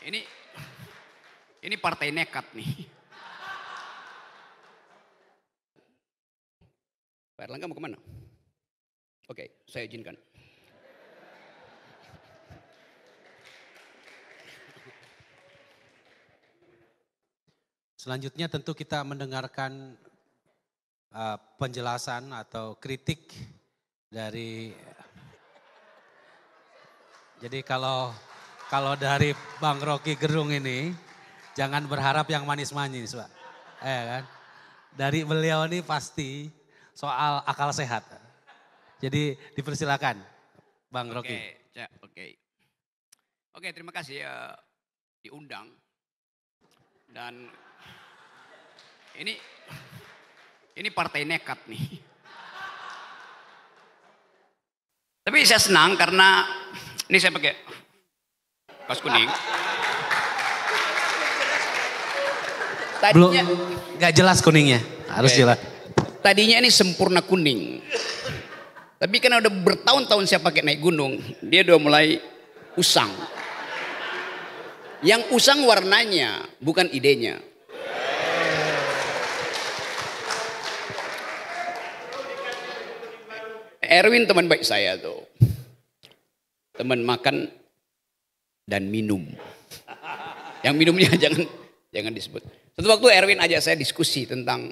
Ini ini partai nekat nih. Pak Erlangga mau kemana? Oke, saya izinkan. Selanjutnya tentu kita mendengarkan uh, penjelasan atau kritik dari jadi kalau kalau dari Bang Rocky Gerung ini, jangan berharap yang manis-manis Pak. Eh kan? Dari beliau ini pasti soal akal sehat. Jadi dipersilakan Bang Rocky. Oke, ya, oke. Oke, terima kasih ya diundang. Dan ini ini partai nekat nih. Tapi saya senang karena ini saya pakai kaos kuning. Tadinya, Belum, nggak jelas kuningnya. Harus okay. jelas. Tadinya ini sempurna kuning. Tapi karena udah bertahun-tahun saya pakai naik gunung, dia udah mulai usang. Yang usang warnanya, bukan idenya. Erwin teman baik saya tuh. Teman makan dan minum. Yang minumnya jangan jangan disebut. Satu waktu Erwin ajak saya diskusi tentang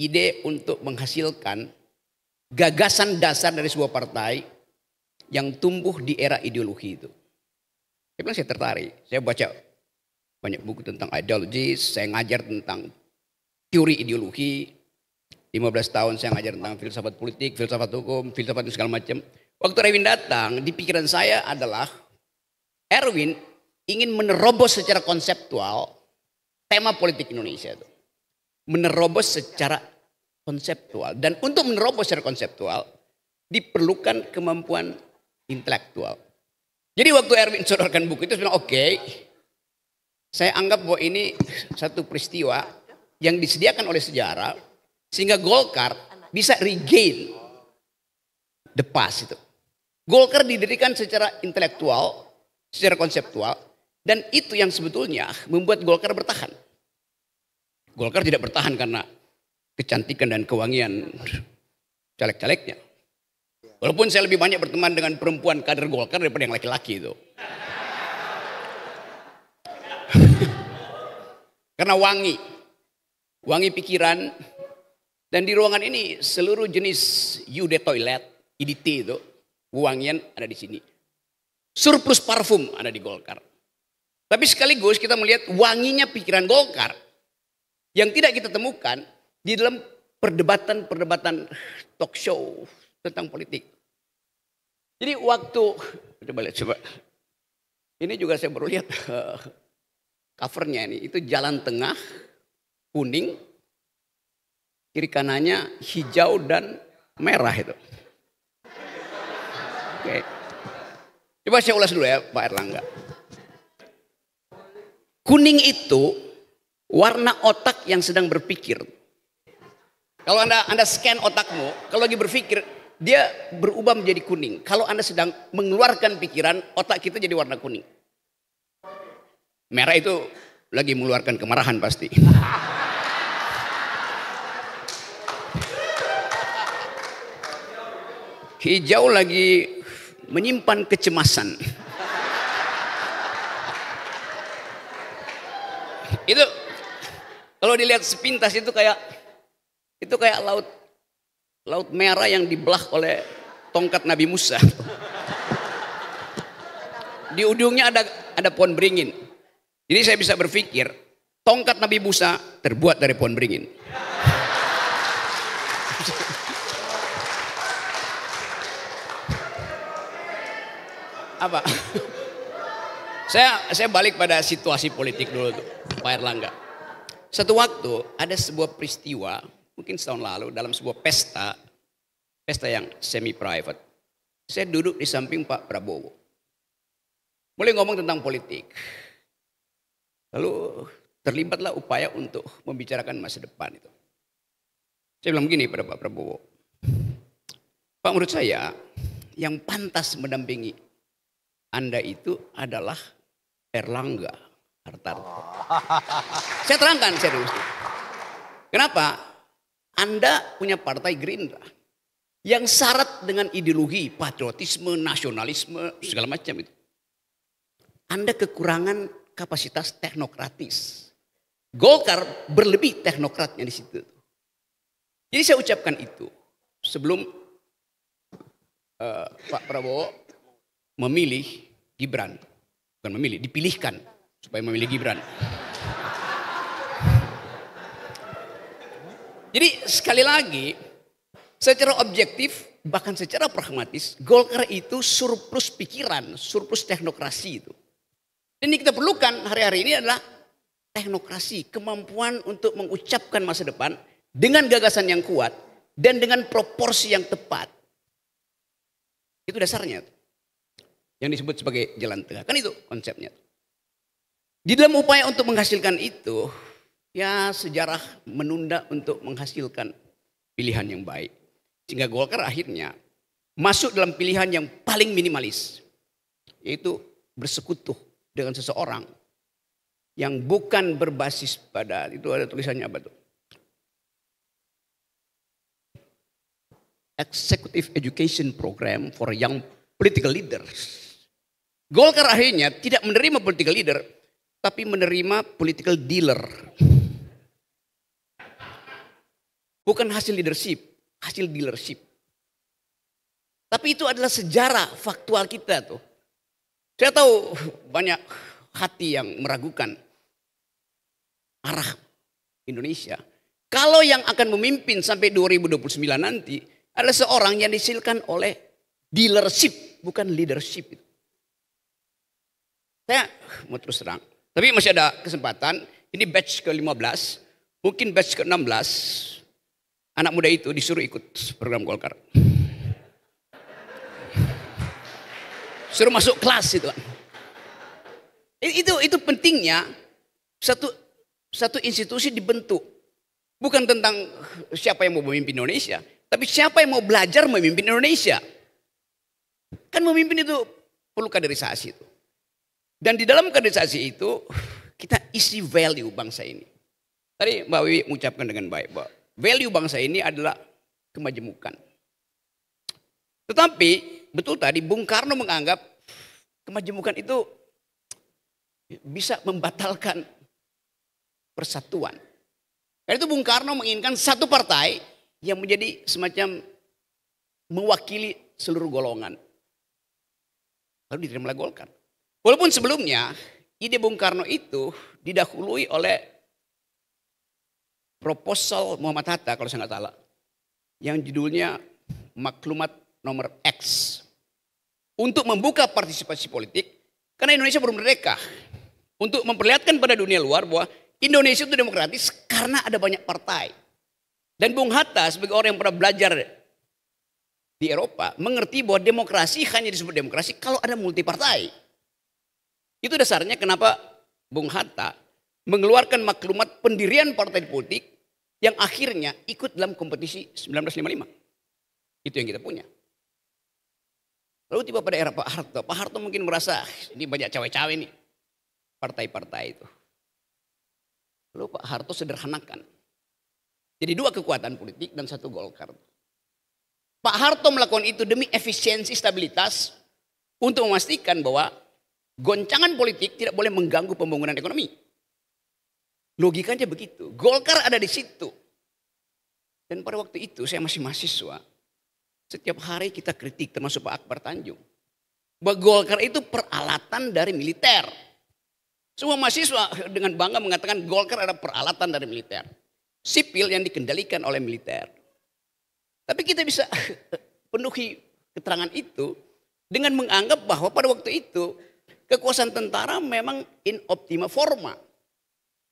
ide untuk menghasilkan gagasan dasar dari sebuah partai yang tumbuh di era ideologi itu. Saya bilang saya tertarik. Saya baca banyak buku tentang ideologi, saya ngajar tentang teori ideologi. 15 tahun saya ngajar tentang filsafat politik, filsafat hukum, filsafat segala macam. Waktu Erwin datang, di pikiran saya adalah Erwin ingin menerobos secara konseptual tema politik Indonesia itu. Menerobos secara konseptual. Dan untuk menerobos secara konseptual diperlukan kemampuan intelektual. Jadi waktu Erwin sodorkan buku itu sebenarnya oke. Okay, saya anggap bahwa ini satu peristiwa yang disediakan oleh sejarah sehingga Golkar bisa regain the past itu. Golkar didirikan secara intelektual secara konseptual dan itu yang sebetulnya membuat Golkar bertahan. Golkar tidak bertahan karena kecantikan dan kewangian caleg-calegnya. Walaupun saya lebih banyak berteman dengan perempuan kader Golkar daripada yang laki-laki itu. karena wangi. Wangi pikiran. Dan di ruangan ini seluruh jenis yude toilet, IDT itu, wangian ada di sini. Surplus parfum ada di Golkar. Tapi sekaligus kita melihat wanginya pikiran Golkar. Yang tidak kita temukan di dalam perdebatan-perdebatan talk show tentang politik. Jadi waktu, coba lihat, coba. Ini juga saya baru lihat eh, covernya ini. Itu jalan tengah, kuning, kiri kanannya hijau dan merah itu. Oke. Okay. Coba saya ulas dulu ya Pak Erlangga. Kuning itu warna otak yang sedang berpikir. Kalau Anda Anda scan otakmu, kalau lagi berpikir, dia berubah menjadi kuning. Kalau Anda sedang mengeluarkan pikiran, otak kita jadi warna kuning. Merah itu lagi mengeluarkan kemarahan pasti. Hijau lagi menyimpan kecemasan. itu kalau dilihat sepintas itu kayak itu kayak laut laut merah yang dibelah oleh tongkat Nabi Musa. Di ujungnya ada ada pohon beringin. Jadi saya bisa berpikir tongkat Nabi Musa terbuat dari pohon beringin. apa? saya saya balik pada situasi politik dulu tuh, Pak Erlangga. Satu waktu ada sebuah peristiwa, mungkin setahun lalu dalam sebuah pesta, pesta yang semi private. Saya duduk di samping Pak Prabowo. Mulai ngomong tentang politik. Lalu terlibatlah upaya untuk membicarakan masa depan itu. Saya bilang begini pada Pak Prabowo. Pak menurut saya yang pantas mendampingi anda itu adalah Erlangga Hartarto. Saya terangkan serius. Kenapa? Anda punya partai Gerindra yang syarat dengan ideologi patriotisme, nasionalisme, segala macam itu. Anda kekurangan kapasitas teknokratis. Golkar berlebih teknokratnya di situ. Jadi saya ucapkan itu sebelum uh, Pak Prabowo memilih Gibran. Bukan memilih, dipilihkan supaya memilih Gibran. Jadi sekali lagi, secara objektif bahkan secara pragmatis Golkar itu surplus pikiran, surplus teknokrasi itu. Dan yang kita perlukan hari-hari ini adalah teknokrasi, kemampuan untuk mengucapkan masa depan dengan gagasan yang kuat dan dengan proporsi yang tepat. Itu dasarnya. Yang disebut sebagai jalan tengah. Kan itu konsepnya. Di dalam upaya untuk menghasilkan itu, ya sejarah menunda untuk menghasilkan pilihan yang baik. Sehingga Golkar akhirnya masuk dalam pilihan yang paling minimalis. Yaitu bersekutu dengan seseorang yang bukan berbasis pada itu ada tulisannya apa tuh? Executive Education Program for Young Political Leaders. Golkar akhirnya tidak menerima political leader, tapi menerima political dealer. Bukan hasil leadership, hasil dealership. Tapi itu adalah sejarah faktual kita tuh. Saya tahu banyak hati yang meragukan arah Indonesia. Kalau yang akan memimpin sampai 2029 nanti adalah seorang yang disilkan oleh dealership, bukan leadership. Itu. Saya mau terus terang. Tapi masih ada kesempatan. Ini batch ke-15. Mungkin batch ke-16. Anak muda itu disuruh ikut program Golkar. Suruh masuk kelas itu Itu, itu pentingnya satu satu institusi dibentuk. Bukan tentang siapa yang mau memimpin Indonesia. Tapi siapa yang mau belajar memimpin Indonesia. Kan memimpin itu perlu kaderisasi itu. Dan di dalam kaderisasi itu kita isi value bangsa ini. Tadi Mbak Wiwi mengucapkan dengan baik bahwa value bangsa ini adalah kemajemukan. Tetapi betul tadi Bung Karno menganggap kemajemukan itu bisa membatalkan persatuan. Karena itu Bung Karno menginginkan satu partai yang menjadi semacam mewakili seluruh golongan. Lalu diterima Golkar. Walaupun sebelumnya ide Bung Karno itu didahului oleh proposal Muhammad Hatta kalau saya nggak salah yang judulnya maklumat nomor X untuk membuka partisipasi politik karena Indonesia belum merdeka untuk memperlihatkan pada dunia luar bahwa Indonesia itu demokratis karena ada banyak partai dan Bung Hatta sebagai orang yang pernah belajar di Eropa mengerti bahwa demokrasi hanya disebut demokrasi kalau ada multi partai itu dasarnya kenapa Bung Hatta mengeluarkan maklumat pendirian partai politik yang akhirnya ikut dalam kompetisi 1955. Itu yang kita punya. Lalu tiba pada era Pak Harto, Pak Harto mungkin merasa ah, ini banyak cawe-cawe nih partai-partai itu. Lalu Pak Harto sederhanakan. Jadi dua kekuatan politik dan satu Golkar. Pak Harto melakukan itu demi efisiensi stabilitas untuk memastikan bahwa Goncangan politik tidak boleh mengganggu pembangunan ekonomi. Logikanya begitu. Golkar ada di situ. Dan pada waktu itu saya masih mahasiswa. Setiap hari kita kritik termasuk Pak Akbar Tanjung. Bahwa Golkar itu peralatan dari militer. Semua mahasiswa dengan bangga mengatakan Golkar adalah peralatan dari militer. Sipil yang dikendalikan oleh militer. Tapi kita bisa penuhi keterangan itu dengan menganggap bahwa pada waktu itu Kekuasaan tentara memang in optima forma.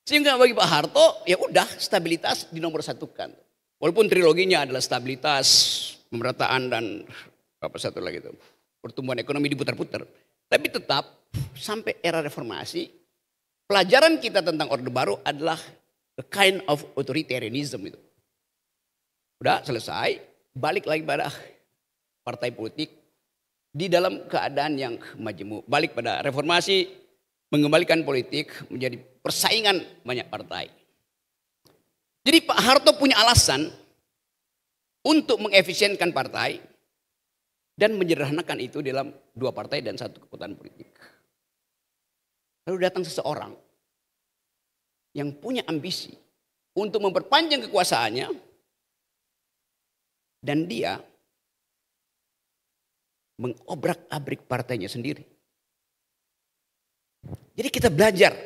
Sehingga bagi Pak Harto ya udah stabilitas di satu satukan. Walaupun triloginya adalah stabilitas, pemerataan dan apa satu lagi itu pertumbuhan ekonomi diputar-putar. Tapi tetap sampai era reformasi pelajaran kita tentang Orde Baru adalah the kind of authoritarianism itu. Udah selesai, balik lagi pada partai politik di dalam keadaan yang majemuk. Balik pada reformasi mengembalikan politik menjadi persaingan banyak partai. Jadi Pak Harto punya alasan untuk mengefisienkan partai dan menyederhanakan itu dalam dua partai dan satu kekuatan politik. Lalu datang seseorang yang punya ambisi untuk memperpanjang kekuasaannya dan dia mengobrak-abrik partainya sendiri. Jadi kita belajar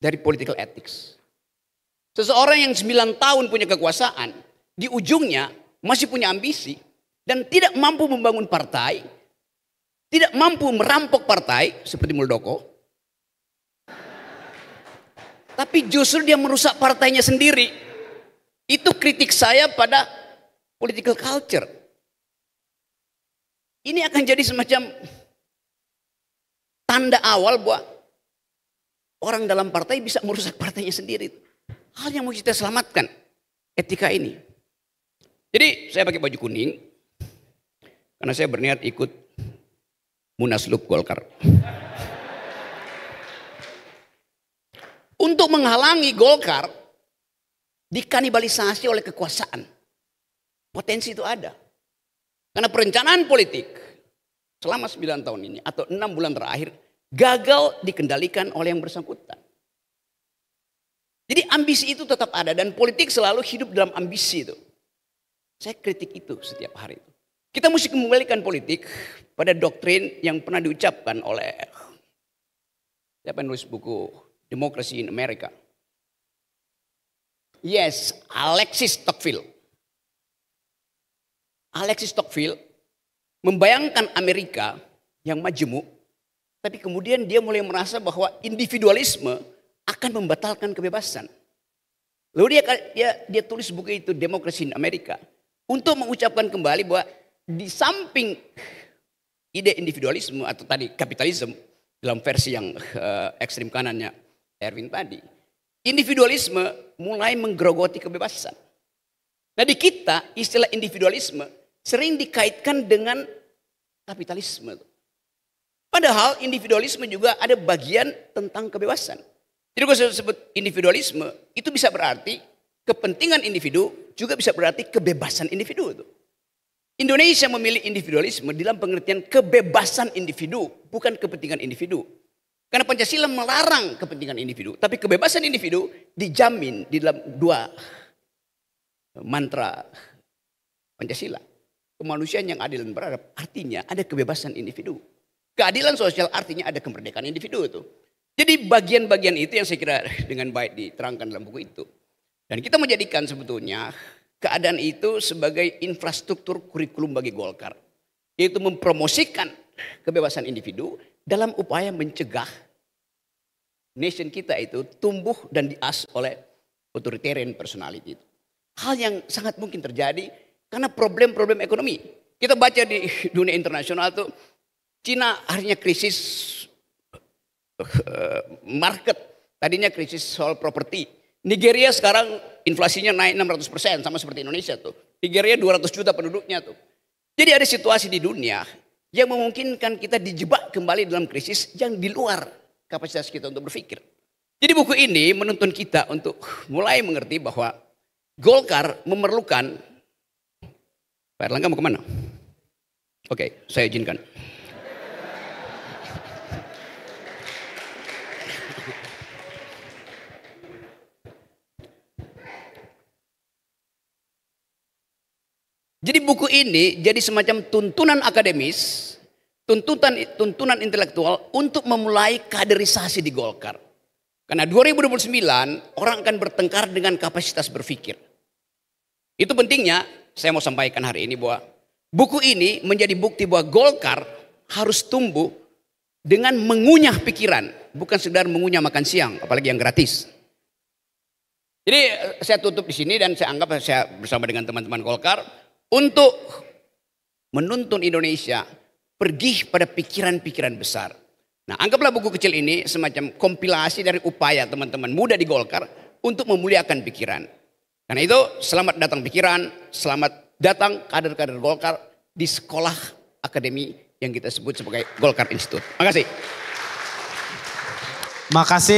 dari political ethics. Seseorang yang 9 tahun punya kekuasaan, di ujungnya masih punya ambisi dan tidak mampu membangun partai, tidak mampu merampok partai seperti Muldoko. Tapi justru dia merusak partainya sendiri. Itu kritik saya pada political culture. Ini akan jadi semacam tanda awal bahwa orang dalam partai bisa merusak partainya sendiri. Hal yang mau kita selamatkan etika ini. Jadi saya pakai baju kuning karena saya berniat ikut munaslub Golkar. Untuk menghalangi Golkar dikanibalisasi oleh kekuasaan. Potensi itu ada. Karena perencanaan politik selama 9 tahun ini atau enam bulan terakhir gagal dikendalikan oleh yang bersangkutan. Jadi ambisi itu tetap ada dan politik selalu hidup dalam ambisi itu. Saya kritik itu setiap hari Kita mesti kembalikan politik pada doktrin yang pernah diucapkan oleh siapa yang nulis buku Democracy in America. Yes, Alexis Tocqueville. Alexis Tocqueville membayangkan Amerika yang majemuk, tapi kemudian dia mulai merasa bahwa individualisme akan membatalkan kebebasan. Lalu dia dia dia tulis buku itu Demokrasi in Amerika untuk mengucapkan kembali bahwa di samping ide individualisme atau tadi kapitalisme dalam versi yang uh, ekstrim kanannya Erwin tadi, individualisme mulai menggerogoti kebebasan. Nah di kita istilah individualisme sering dikaitkan dengan kapitalisme. Padahal individualisme juga ada bagian tentang kebebasan. Jadi kalau saya sebut individualisme itu bisa berarti kepentingan individu juga bisa berarti kebebasan individu. Indonesia memilih individualisme dalam pengertian kebebasan individu, bukan kepentingan individu. Karena Pancasila melarang kepentingan individu, tapi kebebasan individu dijamin di dalam dua mantra Pancasila. Kemanusiaan yang adil dan beradab artinya ada kebebasan individu. Keadilan sosial artinya ada kemerdekaan individu itu. Jadi bagian-bagian itu yang saya kira dengan baik diterangkan dalam buku itu. Dan kita menjadikan sebetulnya keadaan itu sebagai infrastruktur kurikulum bagi Golkar. Yaitu mempromosikan kebebasan individu dalam upaya mencegah nation kita itu tumbuh dan dias oleh authoritarian personality itu hal yang sangat mungkin terjadi karena problem-problem ekonomi. Kita baca di dunia internasional tuh Cina akhirnya krisis eh, market, tadinya krisis soal properti. Nigeria sekarang inflasinya naik 600 persen sama seperti Indonesia tuh. Nigeria 200 juta penduduknya tuh. Jadi ada situasi di dunia yang memungkinkan kita dijebak kembali dalam krisis yang di luar kapasitas kita untuk berpikir. Jadi buku ini menuntun kita untuk mulai mengerti bahwa Golkar memerlukan Pak Erlangga mau kemana? Oke, saya izinkan. Jadi buku ini jadi semacam tuntunan akademis, tuntutan tuntunan intelektual untuk memulai kaderisasi di Golkar. Karena 2029 orang akan bertengkar dengan kapasitas berpikir. Itu pentingnya saya mau sampaikan hari ini bahwa buku ini menjadi bukti bahwa Golkar harus tumbuh dengan mengunyah pikiran, bukan sekedar mengunyah makan siang, apalagi yang gratis. Jadi eh, saya tutup di sini dan saya anggap saya bersama dengan teman-teman Golkar untuk menuntun Indonesia pergi pada pikiran-pikiran besar. Nah, anggaplah buku kecil ini semacam kompilasi dari upaya teman-teman muda di Golkar untuk memuliakan pikiran. Karena itu selamat datang pikiran, selamat datang kader-kader Golkar di sekolah akademi yang kita sebut sebagai Golkar Institute. Makasih. Makasih.